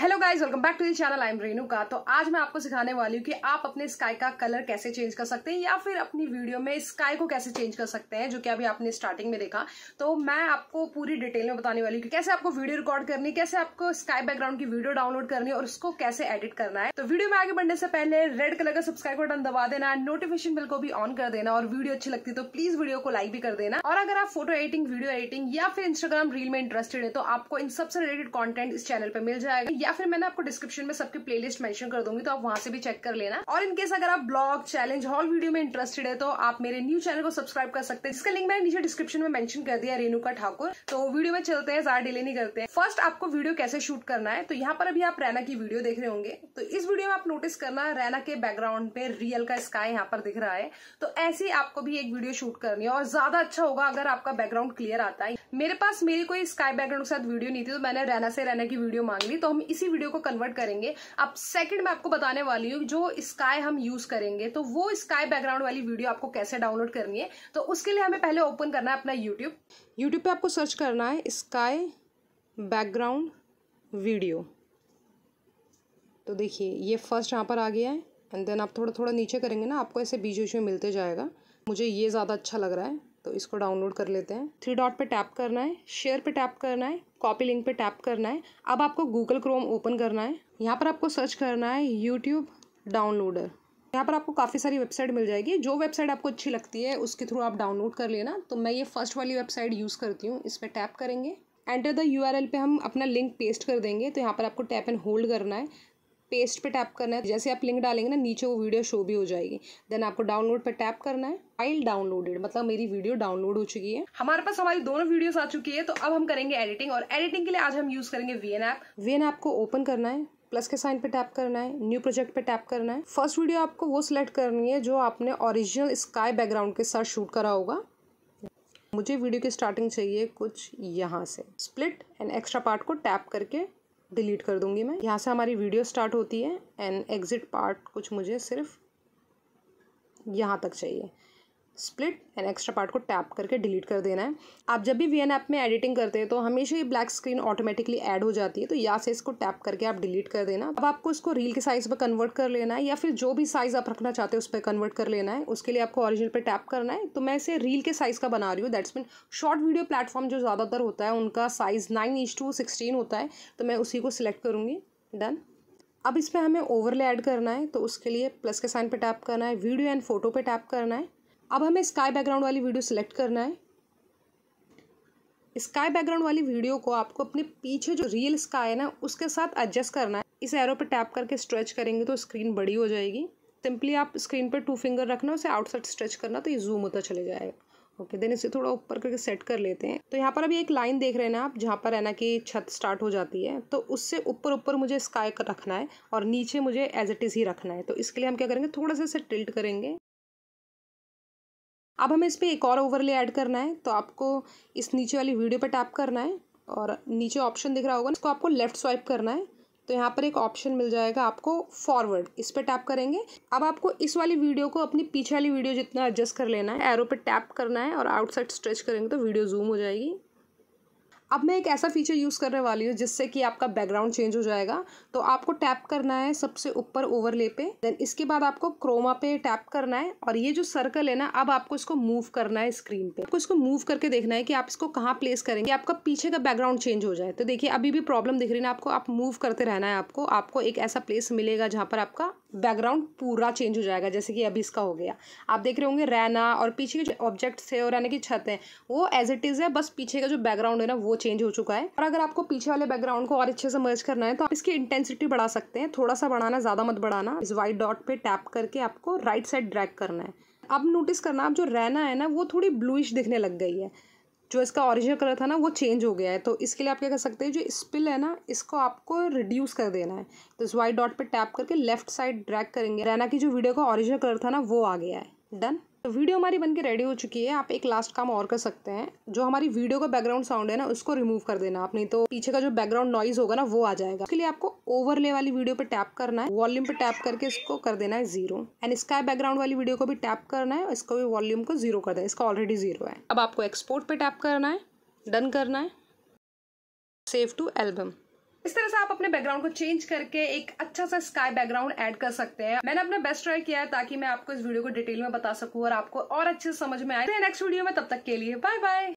hello guys welcome back to the channel I am Renu का तो आज मैं आपको सिखाने वाली हूँ कि आप अपने स्काई का कलर कैसे चेंज कर सकते हैं या फिर अपनी वीडियो में स्काई को कैसे चेंज कर सकते हैं जो कि अभी आपने स्टार्टिंग में देखा तो मैं आपको पूरी डिटेल में बताने वाली हूँ कि कैसे आपको वीडियो रिकॉर्ड करनी कैसे आपको स्काई बैकग्राउंड की वीडियो डाउनलोड करनी और उसको कैसे एडिट करना है तो वीडियो में आगे बढ़ने से पहले रेड कलर का सब्सक्राइब बटन दबा देना है नोटिफिकेशन बिल को भी ऑन कर देना और वीडियो अच्छी लगती है तो प्लीज वीडियो को लाइक भी कर देना और अगर आप फोटो एडिटिंग वीडियो एडिटिंग या फिर इंस्टाग्राम रील में इंटरेस्टेड है तो आपको इन सबसे रिलेटेड कॉन्टेंट इस चैनल पर मिल जाएगा या फिर मैंने आपको डिस्क्रिप्शन में सबके प्लेलिस्ट मेंशन कर दूंगी तो आप वहां से भी चेक कर लेना और इनकेस अगर आप ब्लॉग चैलेंज हॉल वीडियो में इंटरेस्टेड है तो आप मेरे न्यू चैनल को सब्सक्राइब कर सकते हैं जिसका लिंक मैंने नीचे डिस्क्रिप्शन में मैंशन कर दिया रेणुका ठाकुर तो वीडियो में चलते हैं ज्यादा डिले नहीं करते हैं फर्स्ट आपको वीडियो कैसे शूट करना है तो यहाँ पर अभी आप रैना की वीडियो देख रहे होंगे तो इस वीडियो में आप नोटिस करना रैना के बैकग्राउंड पे रियल का स्काई यहाँ पर दिख रहा है तो ऐसे आपको भी एक वीडियो शूट करनी है और ज्यादा अच्छा होगा अगर आपका बैकग्राउंड क्लियर आता है मेरे पास मेरी कोई स्काई बैकग्राउंड के साथ वीडियो नहीं थी तो मैंने रहना से रहना की वीडियो मांग ली तो हम इसी वीडियो को कन्वर्ट करेंगे अब सेकंड मैं आपको बताने वाली हूँ जो स्काई हम यूज करेंगे तो वो स्काई बैकग्राउंड वाली वीडियो आपको कैसे डाउनलोड करनी है तो उसके लिए हमें पहले ओपन करना है अपना यूट्यूब यूट्यूब पर आपको सर्च करना है स्काई बैकग्राउंड वीडियो तो देखिए ये फर्स्ट यहाँ पर आ गया है एंड देन आप थोड़ा थोड़ा नीचे करेंगे ना आपको ऐसे बीच बीच में मिलते जाएगा मुझे ये ज़्यादा अच्छा लग रहा है तो इसको डाउनलोड कर लेते हैं थ्री डॉट पे टैप करना है शेयर पे टैप करना है कॉपी लिंक पे टैप करना है अब आपको गूगल क्रोम ओपन करना है यहाँ पर आपको सर्च करना है यूट्यूब डाउनलोडर यहाँ पर आपको काफ़ी सारी वेबसाइट मिल जाएगी जो वेबसाइट आपको अच्छी लगती है उसके थ्रू आप डाउनलोड कर लेना तो मैं ये फर्स्ट वाली वेबसाइट यूज़ करती हूँ इस पर टैप करेंगे enter the U R L पे हम अपना लिंक पेस्ट कर देंगे तो यहाँ पर आपको टैप एंड होल्ड करना है पेस्ट पे टैप करना है तो जैसे आप लिंक डालेंगे ना नीचे वो वीडियो शो भी हो जाएगी देन आपको डाउनलोड पे टैप करना है फाइल डाउनलोडेड मतलब मेरी वीडियो डाउनलोड हो चुकी है हमारे पास हमारी दोनों वीडियोस आ चुकी है तो अब हम करेंगे एडिटिंग और एडिटिंग के लिए आज हम यूज करेंगे V N app V N app को ओपन करना है प्लस के साइन पे टैप करना है न्यू प्रोजेक्ट पे टैप करना है फर्स्ट वीडियो आपको वो सिलेक्ट करनी है जो आपने ओरिजिनल स्काई बैकग्राउंड के साथ शूट करा होगा मुझे वीडियो की स्टार्टिंग चाहिए कुछ यहाँ से स्प्लिट एंड एक्स्ट्रा पार्ट को टैप करके डिलीट कर दूँगी मैं यहाँ से हमारी वीडियो स्टार्ट होती है एंड एग्ज़िट पार्ट कुछ मुझे सिर्फ यहाँ तक चाहिए स्प्लिट एंड एक्स्ट्रा पार्ट को टैप करके डिलीट कर देना है आप जब भी वी एन ऐप में एडिटिंग करते हैं तो हमेशा ये ब्लैक स्क्रीन ऑटोमेटिकली ऐड हो जाती है तो या से इसको टैप करके आप डिलीट कर देना अब आपको इसको रील के साइज़ पर कन्वर्ट कर लेना है या फिर जो भी साइज़ आप रखना चाहते हैं उस पर कन्वर्ट कर लेना है उसके लिए आपको ऑरिजिनल पर टैप करना है तो मैं इसे रील के साइज़ का बना रही हूँ that's mean short video platform जो ज़्यादातर होता है उनका size nine inch to sixteen होता है तो मैं उसी को सिलेक्ट करूँगी डन अब इस पर हमें ओवरले ऐड करना है तो उसके लिए प्लस के साइन पर टैप करना है वीडियो एंड फोटो पर टैप करना है अब हमें स्काई बैकग्राउंड वाली वीडियो सेलेक्ट करना है स्काई बैकग्राउंड वाली वीडियो को आपको अपने पीछे जो रियल स्काई है ना उसके साथ एडजस्ट करना है इस एरो पे टैप करके स्ट्रेच करेंगे तो स्क्रीन बड़ी हो जाएगी सिंपली आप स्क्रीन पर टू फिंगर रखना उसे आउटसाइड स्ट्रेच करना तो ये जूम होता चले जाएगा ओके देन इसे थोड़ा ऊपर करके सेट कर लेते हैं तो यहाँ पर अभी एक लाइन देख रहे हैं ना आप जहाँ पर है ना कि छत स्टार्ट हो जाती है तो उससे ऊपर ऊपर मुझे स्काई का रखना है और नीचे मुझे एज इट इज़ ही रखना है तो इसके लिए हम क्या करेंगे थोड़ा सा इसे टिल्ट करेंगे अब हमें इस पर एक और ओवरले ऐड करना है तो आपको इस नीचे वाली वीडियो पर टैप करना है और नीचे ऑप्शन दिख रहा होगा इसको आपको लेफ्ट स्वाइप करना है तो यहाँ पर एक ऑप्शन मिल जाएगा आपको फॉरवर्ड इस पर टैप करेंगे अब आपको इस वाली वीडियो को अपनी पीछे वाली वीडियो जितना एडजस्ट कर लेना है एरो पे टैप करना है और आउटसाइड स्ट्रेच करेंगे तो वीडियो जूम हो जाएगी अब मैं एक ऐसा फीचर यूज़ करने वाली हूँ जिससे कि आपका बैकग्राउंड चेंज हो जाएगा तो आपको टैप करना है सबसे ऊपर ओवरले पे देन इसके बाद आपको क्रोमा पे टैप करना है और ये जो सर्कल है ना अब आपको इसको मूव करना है स्क्रीन पे आपको इसको मूव करके देखना है कि आप इसको कहाँ प्लेस करेंगे आपका पीछे का बैकग्राउंड चेंज हो जाए तो देखिए अभी भी प्रॉब्लम दिख रही ना आपको आप मूव करते रहना है आपको आपको एक ऐसा प्लेस मिलेगा जहाँ पर आपका बैकग्राउंड पूरा चेंज हो जाएगा जैसे कि अभी इसका हो गया आप देख रहे होंगे रहना और पीछे के जो ऑब्जेक्ट्स है और यानी कि छत है वो एज इट इज़ है बस पीछे का जो बैकग्राउंड है ना वो चेंज हो चुका है और अगर आपको पीछे वाले बैकग्राउंड को और अच्छे से मर्ज करना है तो आप इसकी इंटेंसिटी बढ़ा सकते हैं थोड़ा सा बढ़ाना ज़्यादा मत बढ़ाना इस वाइट डॉट पर टैप करके आपको राइट साइड ड्रैक करना है अब नोटिस करना आप जो रहना है ना वो थोड़ी ब्लूइश दिखने लग गई है जो इसका ओरिजिनल कलर था ना वो चेंज हो गया है तो इसके लिए आप क्या कर सकते हैं जो स्पिल है ना इसको आपको रिड्यूस कर देना है तो इस वाइट डॉट पे टैप करके लेफ्ट साइड ड्रैग करेंगे रैना की जो वीडियो का ओरिजिनल कलर था ना वो आ गया है डन वीडियो हमारी बनके रेडी हो चुकी है आप एक लास्ट काम और कर सकते हैं जो हमारी वीडियो का बैकग्राउंड साउंड है ना उसको रिमूव कर देना आप नहीं तो पीछे का जो बैकग्राउंड नॉइज होगा ना वो आ जाएगा इसके लिए आपको ओवरले वाली वीडियो पे टैप करना है वॉल्यूम पे टैप करके इसको कर देना है जीरो एंड स्काई बैकग्राउंड वाली वीडियो को भी टैप करना है इसको भी वॉल्यूम को जीरो कर देना इसका ऑलरेडी जीरो है अब आपको एक्सपोर्ट पर टैप करना है डन करना है सेव टू एल्बम इस तरह से आप अपने बैकग्राउंड को चेंज करके एक अच्छा सा स्काई बैकग्राउंड ऐड कर सकते हैं मैंने अपना बेस्ट ट्राई किया है ताकि मैं आपको इस वीडियो को डिटेल में बता सकूं और आपको और अच्छे से समझ में आए नेक्स्ट वीडियो तो में तब तक के लिए बाय बाय